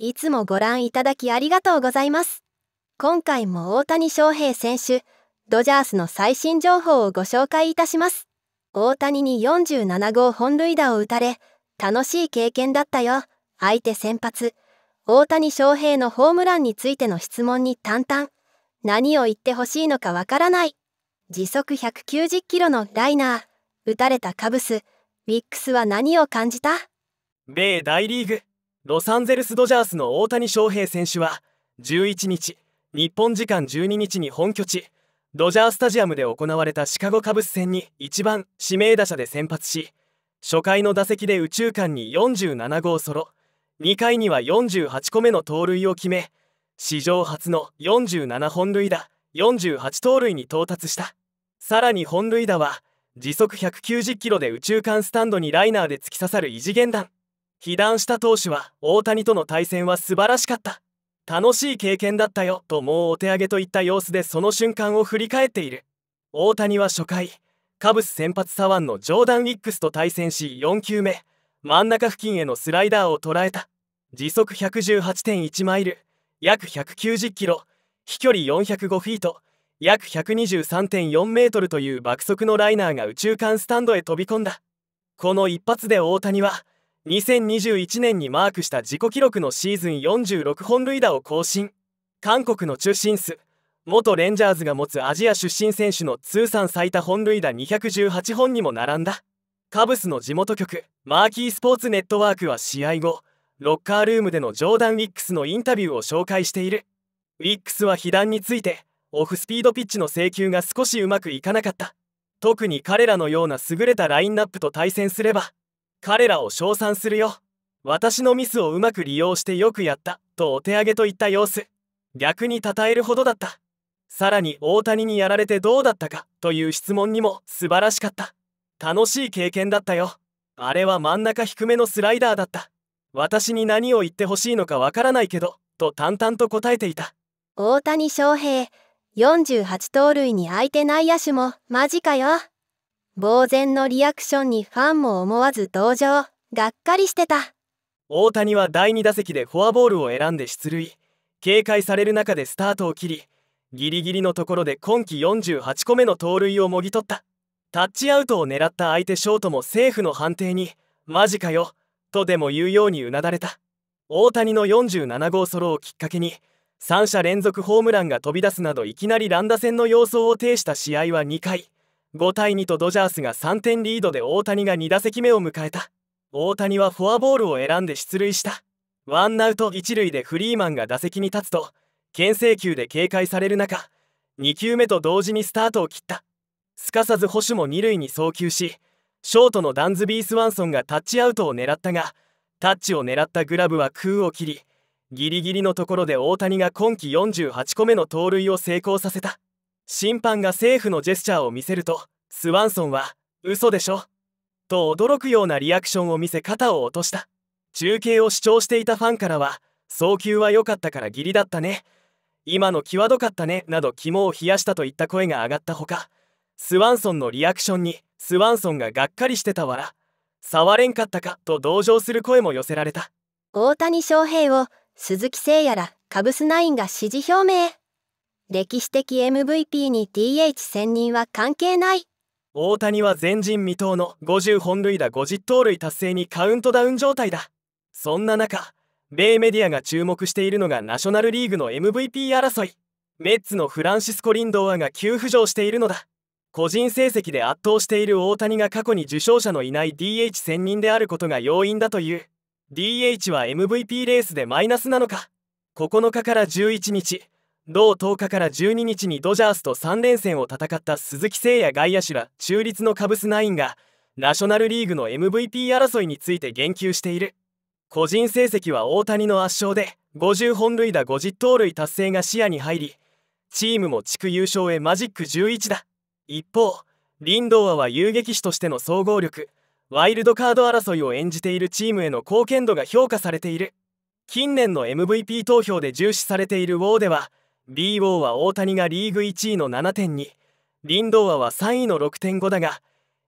いつもご覧いただきありがとうございます。今回も大谷翔平選手、ドジャースの最新情報をご紹介いたします。大谷に47号本塁打を打たれ、楽しい経験だったよ。相手先発。大谷翔平のホームランについての質問に淡々。何を言ってほしいのかわからない。時速190キロのライナー。打たれたカブス。ウィックスは何を感じた米大リーグ。ロサンゼルス・ドジャースの大谷翔平選手は11日日本時間12日に本拠地ドジャースタジアムで行われたシカゴカブス戦に1番指名打者で先発し初回の打席で右中間に47号ソロ2回には48個目の盗塁を決め史上初の47本塁打48盗塁に到達したさらに本塁打は時速190キロで右中間スタンドにライナーで突き刺さる異次元弾被弾した投手は大谷との対戦は素晴らしかった楽しい経験だったよともうお手上げといった様子でその瞬間を振り返っている大谷は初回カブス先発左腕のジョーダン・ウィックスと対戦し4球目真ん中付近へのスライダーを捉えた時速118.1マイル約190キロ飛距離405フィート約123.4メートルという爆速のライナーが宇宙間スタンドへ飛び込んだこの一発で大谷は2021年にマークした自己記録のシーズン46本塁打を更新韓国の中心数元レンジャーズが持つアジア出身選手の通算最多本塁打218本にも並んだカブスの地元局マーキースポーツネットワークは試合後ロッカールームでのジョーダン・ウィックスのインタビューを紹介しているウィックスは被弾についてオフスピードピッチの制球が少しうまくいかなかった特に彼らのような優れたラインナップと対戦すれば彼らを称賛するよ私のミスをうまく利用してよくやったとお手上げといった様子逆に称えるほどだったさらに大谷にやられてどうだったかという質問にも素晴らしかった楽しい経験だったよあれは真ん中低めのスライダーだった私に何を言ってほしいのかわからないけどと淡々と答えていた大谷翔平48盗塁に相手内野手もマジかよ呆然のリアクションにファンも思わず同情がっかりしてた大谷は第2打席でフォアボールを選んで出塁警戒される中でスタートを切りギリギリのところで今季48個目の盗塁をもぎ取ったタッチアウトを狙った相手ショートもセーフの判定に「マジかよ」とでも言うようにうなだれた大谷の47号ソロをきっかけに3者連続ホームランが飛び出すなどいきなり乱打戦の様相を呈した試合は2回5対2とドジャースが3点リードで大谷が2打席目を迎えた大谷はフォアボールを選んで出塁したワンアウト1塁でフリーマンが打席に立つと牽制球で警戒される中2球目と同時にスタートを切ったすかさず捕手も2塁に送球しショートのダンズビー・スワンソンがタッチアウトを狙ったがタッチを狙ったグラブは空を切りギリギリのところで大谷が今季48個目の盗塁を成功させた審判が政府のジェスチャーを見せるとスワンソンは「嘘でしょ」と驚くようなリアクションを見せ肩を落とした中継を主張していたファンからは「送球は良かったから義理だったね」「今の際どかったね」など肝を冷やしたといった声が上がったほかスワンソンのリアクションにスワンソンががっかりしてたわら「触れんかったか」と同情する声も寄せられた大谷翔平を鈴木誠也らカブスナインが支持表明歴史的 MVP に DH 専任は関係ない大谷は前人未到の50本塁打50盗塁達成にカウントダウン状態だそんな中米メディアが注目しているのがナショナルリーグの MVP 争いメッツのフランシスコ・リンドーアが急浮上しているのだ個人成績で圧倒している大谷が過去に受賞者のいない DH 専任であることが要因だという DH は MVP レースでマイナスなのか9日から11日同10日から12日にドジャースと3連戦を戦った鈴木誠也外野手ら中立のカブスナインがナショナルリーグの MVP 争いについて言及している個人成績は大谷の圧勝で50本塁打50盗塁達成が視野に入りチームも地区優勝へマジック11だ一方リンドーアは遊撃手としての総合力ワイルドカード争いを演じているチームへの貢献度が評価されている近年の MVP 投票で重視されているウォーでは BO は大谷がリーグ1位の7.2リンドーアは3位の6.5だが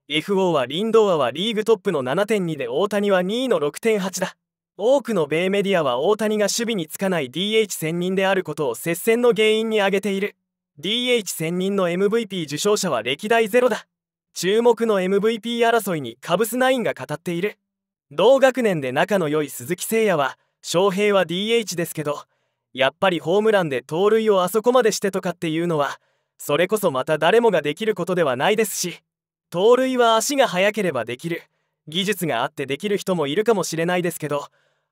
FO はリンドーアはリーグトップの7.2で大谷は2位の6.8だ多くの米メディアは大谷が守備につかない DH 専任であることを接戦の原因に挙げている DH 専任の MVP 受賞者は歴代ゼロだ注目の MVP 争いにカブスナインが語っている同学年で仲の良い鈴木誠也は翔平は DH ですけどやっぱりホームランで盗塁をあそこまでしてとかっていうのはそれこそまた誰もができることではないですし盗塁は足が速ければできる技術があってできる人もいるかもしれないですけど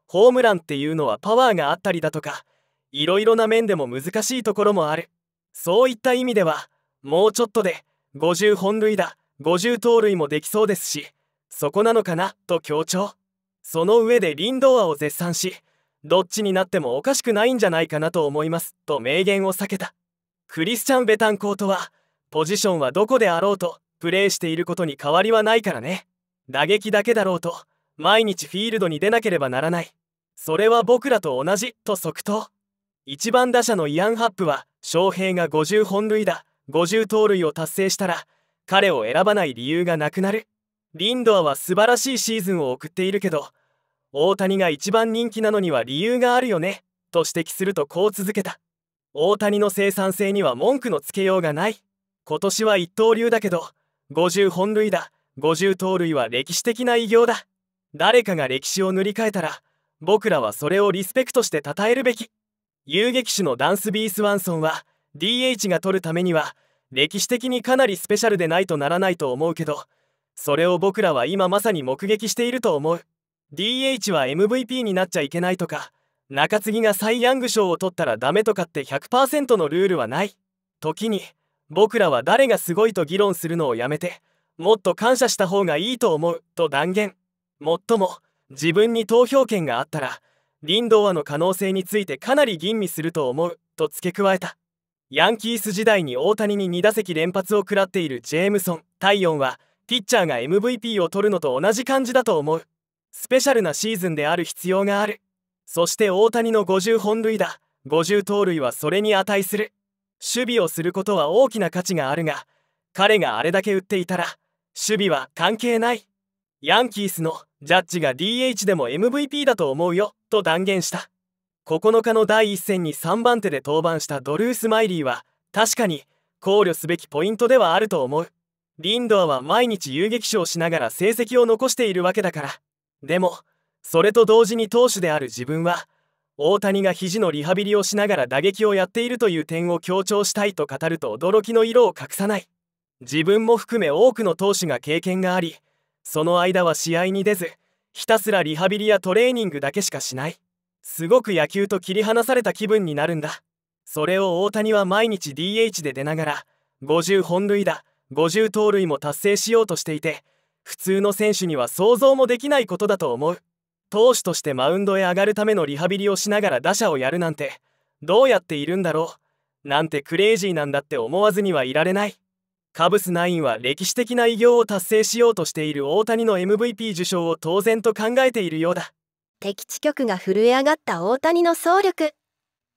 ホームランっていうのはパワーがあったりだとかいろいろな面でも難しいところもあるそういった意味ではもうちょっとで50本塁打50盗塁もできそうですしそこなのかなと強調その上でリンドアを絶賛しどっちになってもおかしくないんじゃないかなと思いますと名言を避けたクリスチャン・ベタンコートはポジションはどこであろうとプレーしていることに変わりはないからね打撃だけだろうと毎日フィールドに出なければならないそれは僕らと同じと即答1番打者のイアン・ハップは翔平が50本塁打50盗塁を達成したら彼を選ばない理由がなくなるリンドアは素晴らしいシーズンを送っているけど大谷が一番人気なのには理由があるよねと指摘するとこう続けた大谷の生産性には文句のつけようがない今年は一刀流だけど50本塁打50盗塁は歴史的な偉業だ誰かが歴史を塗り替えたら僕らはそれをリスペクトして称えるべき遊撃手のダンス・ビースワンソンは DH が取るためには歴史的にかなりスペシャルでないとならないと思うけどそれを僕らは今まさに目撃していると思う DH は MVP になっちゃいけないとか中継ぎがサイ・ヤング賞を取ったらダメとかって100%のルールはない時に僕らは誰がすごいと議論するのをやめてもっと感謝した方がいいと思うと断言もっとも自分に投票権があったらリンドーアの可能性についてかなり吟味すると思うと付け加えたヤンキース時代に大谷に2打席連発を食らっているジェームソン・タイヨンはピッチャーが MVP を取るのと同じ感じだと思うスペシャルなシーズンである必要があるそして大谷の50本塁打50盗塁はそれに値する守備をすることは大きな価値があるが彼があれだけ打っていたら守備は関係ないヤンキースのジャッジが DH でも MVP だと思うよと断言した9日の第1戦に3番手で登板したドルース・マイリーは確かに考慮すべきポイントではあると思うリンドアは毎日遊撃手をしながら成績を残しているわけだからでもそれと同時に投手である自分は大谷が肘のリハビリをしながら打撃をやっているという点を強調したいと語ると驚きの色を隠さない自分も含め多くの投手が経験がありその間は試合に出ずひたすらリハビリやトレーニングだけしかしないすごく野球と切り離された気分になるんだそれを大谷は毎日 DH で出ながら50本塁打50盗塁も達成しようとしていて普通の選手には想像もできないことだと思う投手としてマウンドへ上がるためのリハビリをしながら打者をやるなんてどうやっているんだろうなんてクレイジーなんだって思わずにはいられないカブス9は歴史的な偉業を達成しようとしている大谷の MVP 受賞を当然と考えているようだ敵地局が震え上がった大谷の総力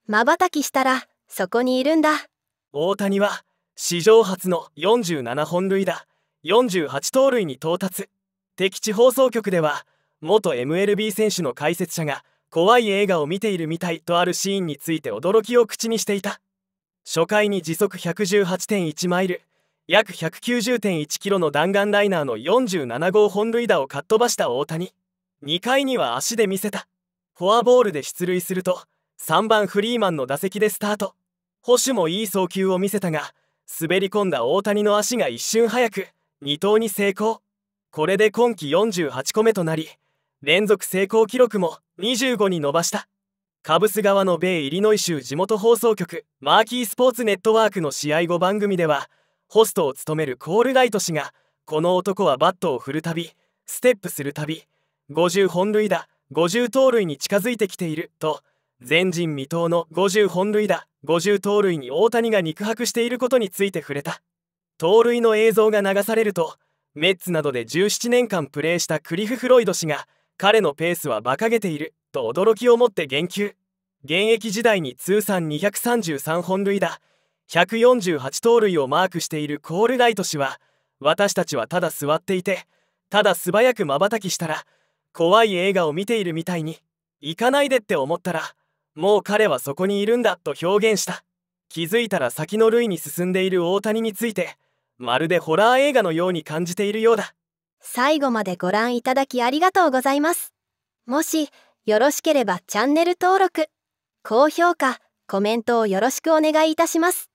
まばたきしたらそこにいるんだ大谷は史上初の47本塁打48盗塁に到達敵地放送局では元 MLB 選手の解説者が怖い映画を見ているみたいとあるシーンについて驚きを口にしていた初回に時速118.1マイル約190.1キロの弾丸ライナーの47号本塁打をかっ飛ばした大谷2回には足で見せたフォアボールで出塁すると3番フリーマンの打席でスタート捕手もいい送球を見せたが滑り込んだ大谷の足が一瞬速く2投に成功これで今季48個目となり連続成功記録も25に伸ばしたカブス側の米イリノイ州地元放送局マーキースポーツネットワークの試合後番組ではホストを務めるコールライト氏がこの男はバットを振るたびステップするたび50本塁打50盗塁に近づいてきていると前人未到の50本塁打50盗塁に大谷が肉薄していることについて触れた。盗塁の映像が流されるとメッツなどで17年間プレーしたクリフ・フロイド氏が彼のペースは馬鹿げていると驚きをもって言及現役時代に通算233本塁打148盗塁をマークしているコールライト氏は私たちはただ座っていてただ素早くまばたきしたら怖い映画を見ているみたいに行かないでって思ったらもう彼はそこにいるんだと表現した気づいたら先の塁に進んでいる大谷についてまるでホラー映画のように感じているようだ最後までご覧いただきありがとうございますもしよろしければチャンネル登録高評価コメントをよろしくお願いいたします